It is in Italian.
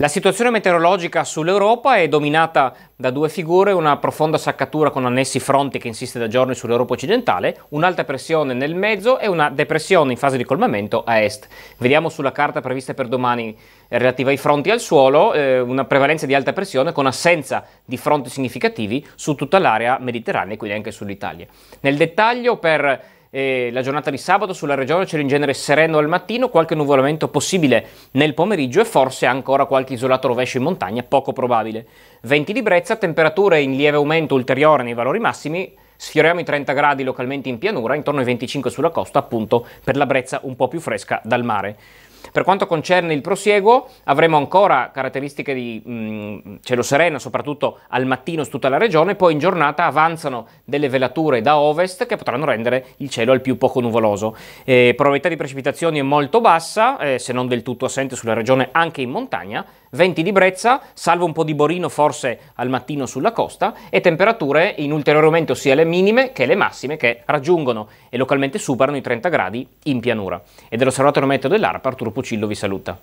La situazione meteorologica sull'Europa è dominata da due figure, una profonda saccatura con annessi fronti che insiste da giorni sull'Europa occidentale, un'alta pressione nel mezzo e una depressione in fase di colmamento a est. Vediamo sulla carta prevista per domani relativa ai fronti al suolo eh, una prevalenza di alta pressione con assenza di fronti significativi su tutta l'area mediterranea e quindi anche sull'Italia. Nel dettaglio per eh, la giornata di sabato sulla regione c'era in genere sereno al mattino, qualche nuvolamento possibile nel pomeriggio e forse ancora qualche isolato rovescio in montagna, poco probabile. Venti di brezza, temperature in lieve aumento ulteriore nei valori massimi, sfioriamo i 30 gradi localmente in pianura, intorno ai 25 sulla costa, appunto per la brezza un po' più fresca dal mare. Per quanto concerne il prosieguo, avremo ancora caratteristiche di mh, mm, cielo sereno, soprattutto al mattino su tutta la regione, poi in giornata avanzano delle velature da ovest che potranno rendere il cielo al più poco nuvoloso. Eh, probabilità di precipitazioni è molto bassa, eh, se non del tutto assente sulla regione anche in montagna, venti di brezza, salvo un po' di borino forse al mattino sulla costa e temperature in ulteriore aumento sia le minime che le massime che raggiungono e localmente superano i 30 gradi in pianura. Ed è l'osservatorio meteo dell'ARPA Arturo Pupillo vi saluta.